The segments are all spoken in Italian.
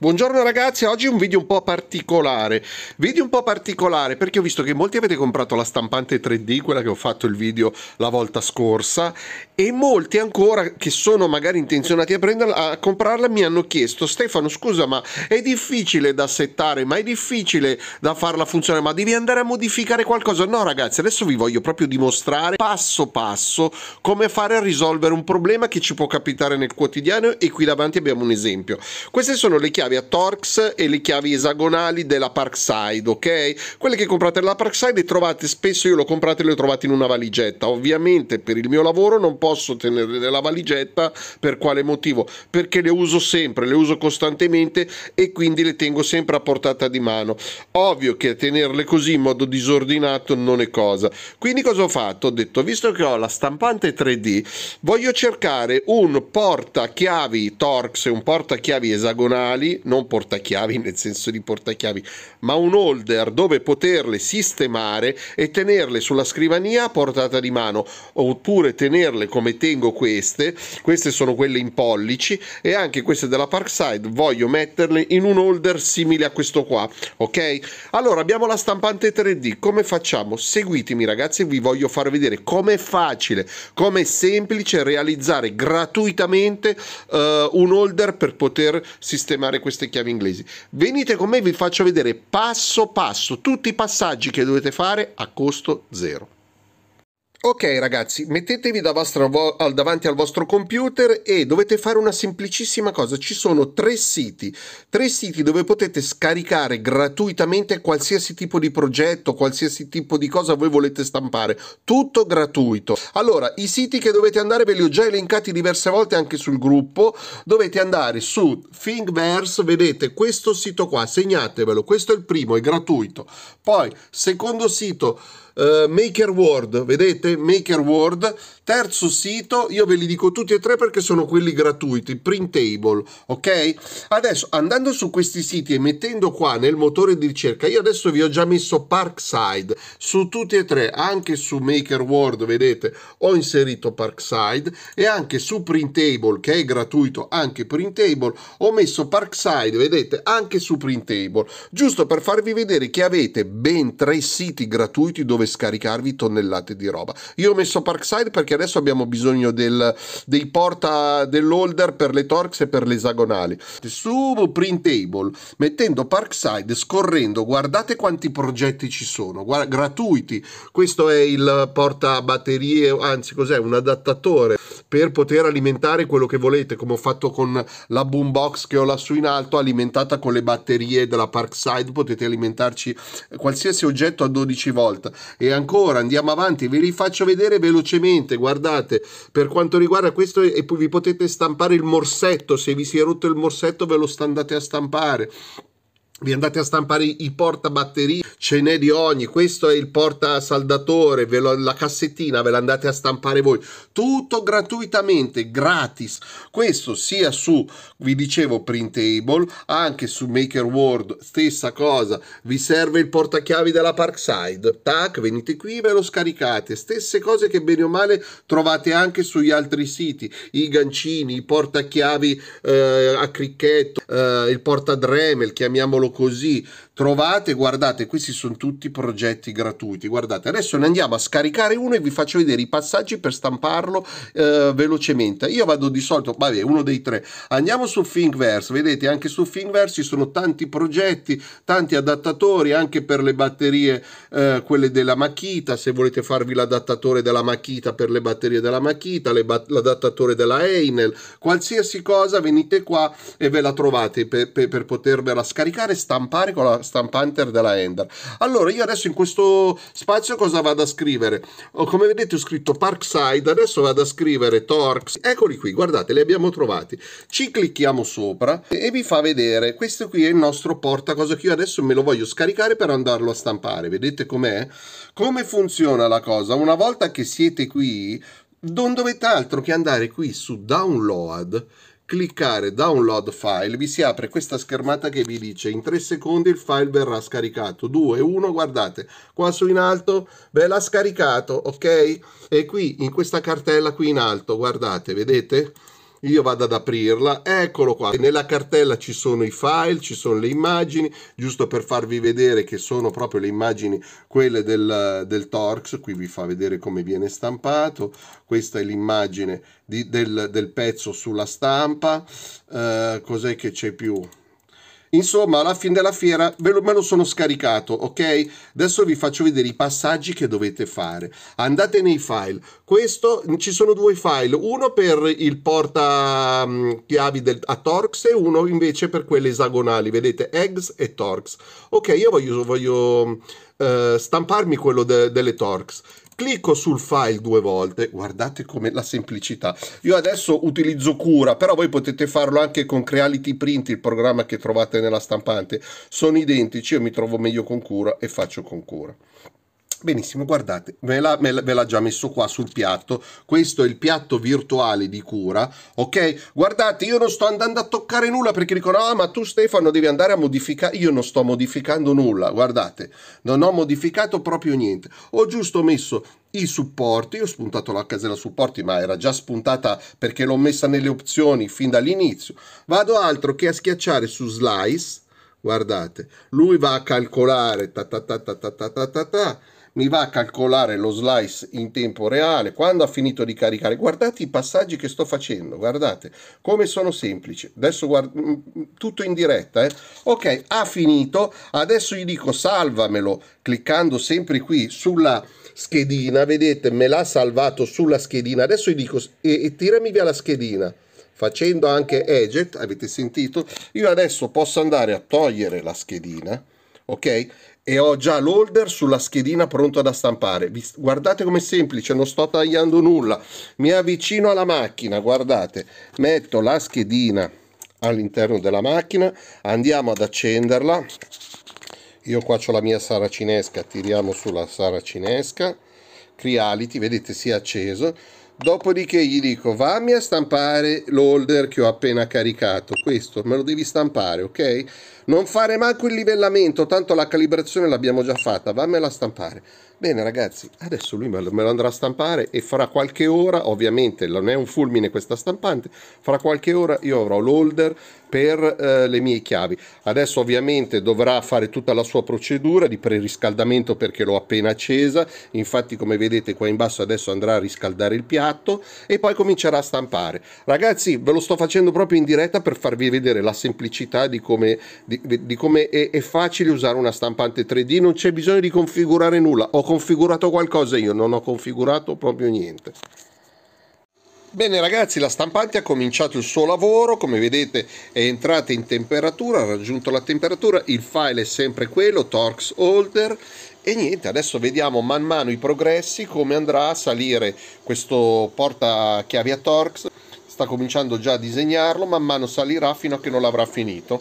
Buongiorno ragazzi, oggi un video un po' particolare, video un po' particolare perché ho visto che molti avete comprato la stampante 3D, quella che ho fatto il video la volta scorsa e molti ancora che sono magari intenzionati a, prenderla, a comprarla mi hanno chiesto Stefano scusa ma è difficile da settare, ma è difficile da farla funzionare, ma devi andare a modificare qualcosa? No ragazzi, adesso vi voglio proprio dimostrare passo passo come fare a risolvere un problema che ci può capitare nel quotidiano e qui davanti abbiamo un esempio. Queste sono le chiavi chiavi a Torx e le chiavi esagonali della Parkside, ok? Quelle che comprate alla Parkside le trovate spesso, io le ho comprate e le ho trovate in una valigetta. Ovviamente per il mio lavoro non posso tenerle nella valigetta, per quale motivo? Perché le uso sempre, le uso costantemente e quindi le tengo sempre a portata di mano. Ovvio che tenerle così in modo disordinato non è cosa. Quindi cosa ho fatto? Ho detto, visto che ho la stampante 3D, voglio cercare un porta chiavi Torx e un porta chiavi esagonali chiavi, non portachiavi nel senso di portachiavi, ma un holder dove poterle sistemare e tenerle sulla scrivania a portata di mano, oppure tenerle come tengo queste, queste sono quelle in pollici e anche queste della Parkside voglio metterle in un holder simile a questo qua, ok? Allora abbiamo la stampante 3D, come facciamo? Seguitemi ragazzi, vi voglio far vedere com'è facile, com'è semplice realizzare gratuitamente uh, un holder per poter sistemare questo queste chiavi inglesi. Venite con me, vi faccio vedere passo passo tutti i passaggi che dovete fare a costo zero. Ok ragazzi, mettetevi da vo- al davanti al vostro computer e dovete fare una semplicissima cosa, ci sono tre siti, tre siti dove potete scaricare gratuitamente qualsiasi tipo di progetto, qualsiasi tipo di cosa voi volete stampare, tutto gratuito. Allora, i siti che dovete andare ve li ho già elencati diverse volte anche sul gruppo, dovete andare su Thingiverse, vedete questo sito qua, segnatevelo, questo è il primo, è gratuito. Poi, secondo sito eh, Maker World, vedete? Maker World terzo sito, io ve li dico tutti e tre perché sono quelli gratuiti, Printable, ok? Adesso andando su questi siti e mettendo qua nel motore di ricerca, io adesso vi ho già messo Parkside su tutti e tre, anche su Maker World, vedete, ho inserito Parkside e anche su Printable, che è gratuito anche Printable, ho messo Parkside, vedete, anche su Printable, giusto per farvi vedere che avete ben tre siti gratuiti dove scaricarvi tonnellate di roba. Io ho messo Parkside perché adesso abbiamo bisogno del, dei porta dell'holder per le Torx e per le esagonali. Su Print Table, mettendo Parkside, scorrendo, guardate quanti progetti ci sono, guarda, gratuiti. Questo è il porta batterie, anzi cos'è, un adattatore per poter alimentare quello che volete, come ho fatto con la boombox che ho lassù in alto, alimentata con le batterie della Parkside, potete alimentarci qualsiasi oggetto a 12 volt. E ancora andiamo avanti, ve li faccio vedere velocemente, guardate guardate, per quanto riguarda questo e poi vi potete stampare il morsetto, se vi si è rotto il morsetto ve lo andate a stampare vi andate a stampare i portabatterie, ce n'è di ogni, questo è il portasaldatore, ve lo, la cassettina ve la andate a stampare voi, tutto gratuitamente, gratis, questo sia su, vi dicevo, Printable, anche su Maker World, stessa cosa, vi serve il portachiavi della Parkside, tac, venite qui, ve lo scaricate, stesse cose che bene o male trovate anche sugli altri siti, i gancini, i portachiavi eh, a cricchetto, eh, il portadremel, chiamiamolo solo così trovate, guardate, questi sono tutti progetti gratuiti, guardate, adesso ne andiamo a scaricare uno e vi faccio vedere i passaggi per stamparlo eh, velocemente, io vado di solito, vabbè, uno dei tre, andiamo su Thinkverse, vedete anche su Thinkverse ci sono tanti progetti, tanti adattatori, anche per le batterie, eh, quelle della Makita, se volete farvi l'adattatore della Makita per le batterie della Makita, l'adattatore della Einel, qualsiasi cosa venite qua e ve la trovate per, per, per potervela scaricare, e stampare con la stampante della Ender. Allora, io adesso in questo spazio cosa vado a scrivere? Oh, come vedete ho scritto Parkside, adesso vado a scrivere Torx. Eccoli qui, guardate, li abbiamo trovati. Ci clicchiamo sopra e vi fa vedere. Questo qui è il nostro porta, cosa che io adesso me lo voglio scaricare per andarlo a stampare. Vedete com'è? Come funziona la cosa? Una volta che siete qui, non dovete altro che andare qui su Download cliccare download file vi si apre questa schermata che vi dice in 3 secondi il file verrà scaricato 2 1 guardate qua su in alto ve l'ha scaricato ok e qui in questa cartella qui in alto guardate vedete io vado ad aprirla, eccolo qua, nella cartella ci sono i file, ci sono le immagini, giusto per farvi vedere che sono proprio le immagini quelle del, del Torx, qui vi fa vedere come viene stampato, questa è l'immagine del, del, pezzo sulla stampa, eh, cos'è che c'è più? Insomma, alla fine della fiera ve lo, me lo sono scaricato, ok? Adesso vi faccio vedere i passaggi che dovete fare. Andate nei file. Questo, ci sono due file, uno per il porta um, chiavi del, a Torx e uno invece per quelle esagonali, vedete, Eggs e Torx. Ok, io voglio, voglio uh, stamparmi quello de, delle Torx. Clicco sul file due volte, guardate come la semplicità. Io adesso utilizzo Cura, però voi potete farlo anche con Creality Print, il programma che trovate nella stampante. Sono identici, io mi trovo meglio con Cura e faccio con Cura. Benissimo, guardate, ve la, ve l'ha già messo qua sul piatto, questo è il piatto virtuale di cura, ok? Guardate, io non sto andando a toccare nulla perché dicono, ah ma tu Stefano devi andare a modificare, io non sto modificando nulla, guardate, non ho modificato proprio niente, ho giusto messo i supporti, ho spuntato la casella supporti ma era già spuntata perché l'ho messa nelle opzioni fin dall'inizio, vado altro che a schiacciare su slice, guardate, lui va a calcolare, ta ta ta ta ta ta ta ta, ta mi va a calcolare lo slice in tempo reale, quando ha finito di caricare. Guardate i passaggi che sto facendo, guardate come sono semplici. Adesso guard- mm, mm, tutto in diretta. Eh. Ok, ha finito, adesso gli dico salvamelo cliccando sempre qui sulla schedina, vedete me l'ha salvato sulla schedina, adesso gli dico e, e tirami via la schedina facendo anche eget, avete sentito, io adesso posso andare a togliere la schedina, ok? e ho già l'holder sulla schedina pronta da stampare. Guardate com'è semplice, non sto tagliando nulla. Mi avvicino alla macchina, guardate, metto la schedina all'interno della macchina, andiamo ad accenderla. Io qua ho la mia saracinesca, tiriamo sulla saracinesca. Creality, vedete si è acceso. Dopodiché gli dico vammi a stampare l'holder che ho appena caricato. Questo me lo devi stampare, ok? Non fare manco il livellamento, tanto la calibrazione l'abbiamo già fatta, vammela stampare. Bene ragazzi, adesso lui me lo andrà a stampare e fra qualche ora, ovviamente non è un fulmine questa stampante, fra qualche ora io avrò l'holder per eh, le mie chiavi. Adesso ovviamente dovrà fare tutta la sua procedura di preriscaldamento perché l'ho appena accesa, infatti come vedete qua in basso adesso andrà a riscaldare il piatto e poi comincerà a stampare. Ragazzi ve lo sto facendo proprio in diretta per farvi vedere la semplicità di come, di di, come è, è, facile usare una stampante 3D, non c'è bisogno di configurare nulla. Ho configurato qualcosa io, non ho configurato proprio niente. Bene ragazzi, la stampante ha cominciato il suo lavoro, come vedete è entrata in temperatura, ha raggiunto la temperatura, il file è sempre quello, Torx Holder, e niente adesso vediamo man mano i progressi come andrà a salire questo porta portachiavi a Torx sta cominciando già a disegnarlo man mano salirà fino a che non l'avrà finito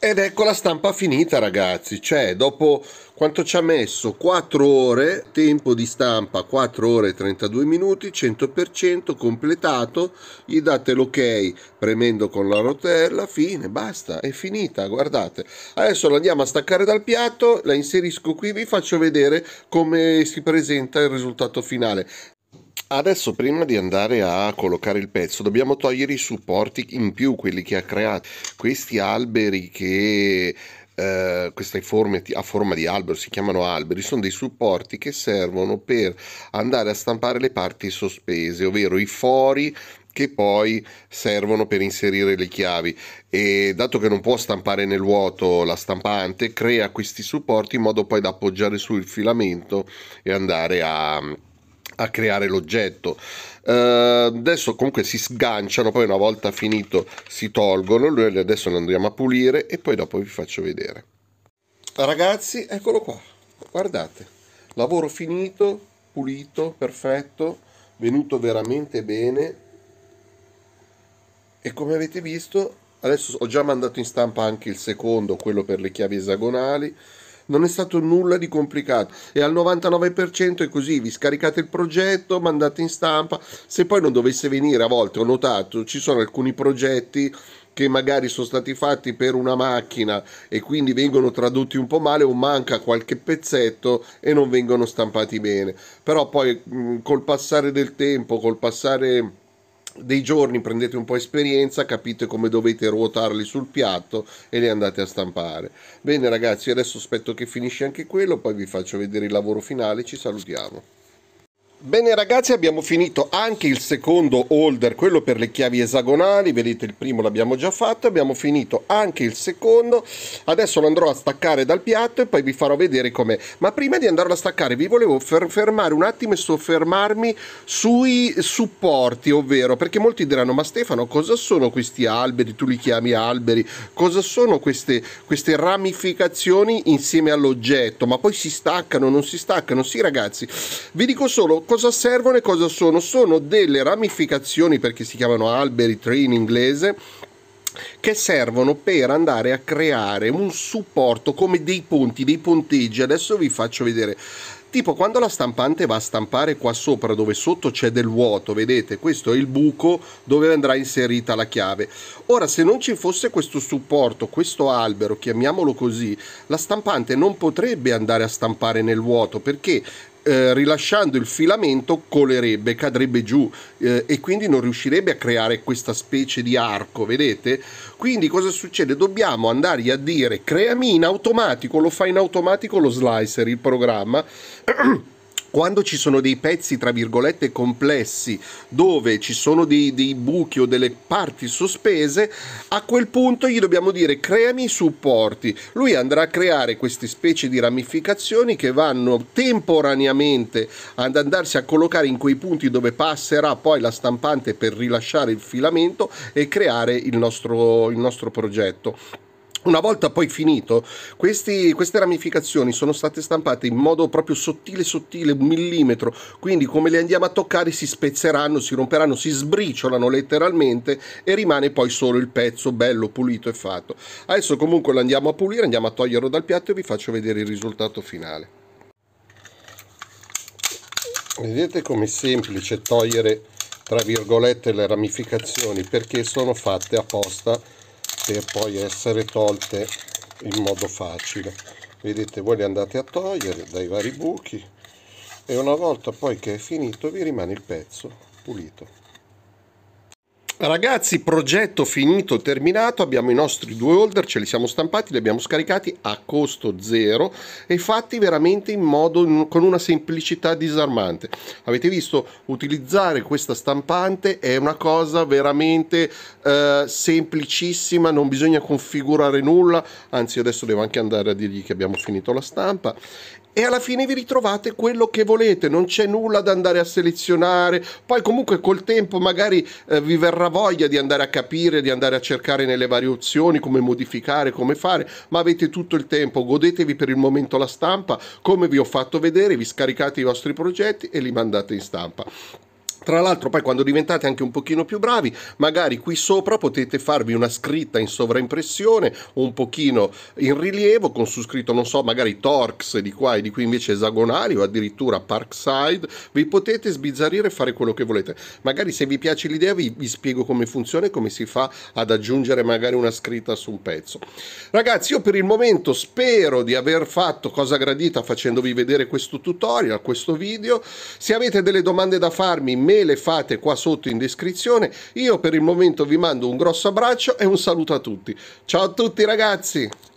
ed ecco la stampa finita ragazzi, cioè dopo quanto ci ha messo 4 ore, tempo di stampa 4 ore e 32 minuti, 100% completato, gli date l'ok premendo con la rotella, fine, basta, è finita, guardate. Adesso la andiamo a staccare dal piatto, la inserisco qui, vi faccio vedere come si presenta il risultato finale. Adesso prima di andare a collocare il pezzo dobbiamo togliere i supporti in più, quelli che ha creato. Questi alberi che Uh, queste forme a forma di albero si chiamano alberi, sono dei supporti che servono per andare a stampare le parti sospese, ovvero i fori che poi servono per inserire le chiavi e dato che non può stampare nel vuoto la stampante crea questi supporti in modo poi da appoggiare sul filamento e andare a a creare l'oggetto. Uh, adesso comunque si sganciano, poi una volta finito si tolgono, noi adesso ne andiamo a pulire e poi dopo vi faccio vedere. Ragazzi, eccolo qua, guardate, lavoro finito, pulito, perfetto, venuto veramente bene e come avete visto adesso ho già mandato in stampa anche il secondo, quello per le chiavi esagonali, non è stato nulla di complicato e al 99% è così, vi scaricate il progetto, mandate in stampa, se poi non dovesse venire a volte, ho notato, ci sono alcuni progetti che magari sono stati fatti per una macchina e quindi vengono tradotti un po' male o manca qualche pezzetto e non vengono stampati bene, però poi col passare del tempo, col passare dei giorni prendete un po' esperienza, capite come dovete ruotarli sul piatto e li andate a stampare. Bene ragazzi, adesso aspetto che finisce anche quello, poi vi faccio vedere il lavoro finale, ci salutiamo. Bene ragazzi abbiamo finito anche il secondo holder, quello per le chiavi esagonali, vedete il primo l'abbiamo già fatto, abbiamo finito anche il secondo, adesso lo andrò a staccare dal piatto e poi vi farò vedere com'è, ma prima di andarlo a staccare vi volevo fermare un attimo e soffermarmi sui supporti, ovvero perché molti diranno ma Stefano cosa sono questi alberi, tu li chiami alberi, cosa sono queste, queste ramificazioni insieme all'oggetto, ma poi si staccano, non si staccano, sì ragazzi, vi dico solo cosa servono e cosa sono? Sono delle ramificazioni, perché si chiamano alberi, tree in inglese, che servono per andare a creare un supporto come dei ponti, dei punteggi. Adesso vi faccio vedere. Tipo quando la stampante va a stampare qua sopra dove sotto c'è del vuoto, vedete? Questo è il buco dove andrà inserita la chiave. Ora se non ci fosse questo supporto, questo albero, chiamiamolo così, la stampante non potrebbe andare a stampare nel vuoto perché eh, rilasciando il filamento colerebbe, cadrebbe giù eh, e quindi non riuscirebbe a creare questa specie di arco, vedete? Quindi cosa succede? Dobbiamo andare a dire creami in automatico, lo fa in automatico lo slicer, il programma quando ci sono dei pezzi tra virgolette complessi dove ci sono dei, dei, buchi o delle parti sospese a quel punto gli dobbiamo dire creami i supporti lui andrà a creare queste specie di ramificazioni che vanno temporaneamente ad andarsi a collocare in quei punti dove passerà poi la stampante per rilasciare il filamento e creare il nostro, il nostro progetto una volta poi finito, questi, queste ramificazioni sono state stampate in modo proprio sottile, sottile, un millimetro, quindi come le andiamo a toccare si spezzeranno, si romperanno, si sbriciolano letteralmente e rimane poi solo il pezzo bello, pulito e fatto. Adesso comunque lo andiamo a pulire, andiamo a toglierlo dal piatto e vi faccio vedere il risultato finale. Vedete com'è semplice togliere, tra virgolette, le ramificazioni perché sono fatte apposta per poi essere tolte in modo facile vedete voi le andate a togliere dai vari buchi e una volta poi che è finito vi rimane il pezzo pulito Ragazzi, progetto finito, terminato, abbiamo i nostri due holder, ce li siamo stampati, li abbiamo scaricati a costo zero e fatti veramente in modo con una semplicità disarmante. Avete visto, utilizzare questa stampante è una cosa veramente eh, semplicissima, non bisogna configurare nulla, anzi adesso devo anche andare a dirgli che abbiamo finito la stampa e alla fine vi ritrovate quello che volete, non c'è nulla da andare a selezionare, poi comunque col tempo magari eh, vi verrà voglia di andare a capire, di andare a cercare nelle varie opzioni come modificare, come fare, ma avete tutto il tempo, godetevi per il momento la stampa, come vi ho fatto vedere, vi scaricate i vostri progetti e li mandate in stampa. Tra l'altro poi quando diventate anche un pochino più bravi, magari qui sopra potete farvi una scritta in sovraimpressione, un pochino in rilievo, con su scritto, non so, magari Torx di qua e di qui invece esagonali o addirittura Parkside, vi potete sbizzarrire e fare quello che volete. Magari se vi piace l'idea vi, vi spiego come funziona e come si fa ad aggiungere magari una scritta su un pezzo. Ragazzi, io per il momento spero di aver fatto cosa gradita facendovi vedere questo tutorial, questo video. Se avete delle domande da farmi, me le fate qua sotto in descrizione. Io per il momento vi mando un grosso abbraccio e un saluto a tutti. Ciao a tutti ragazzi!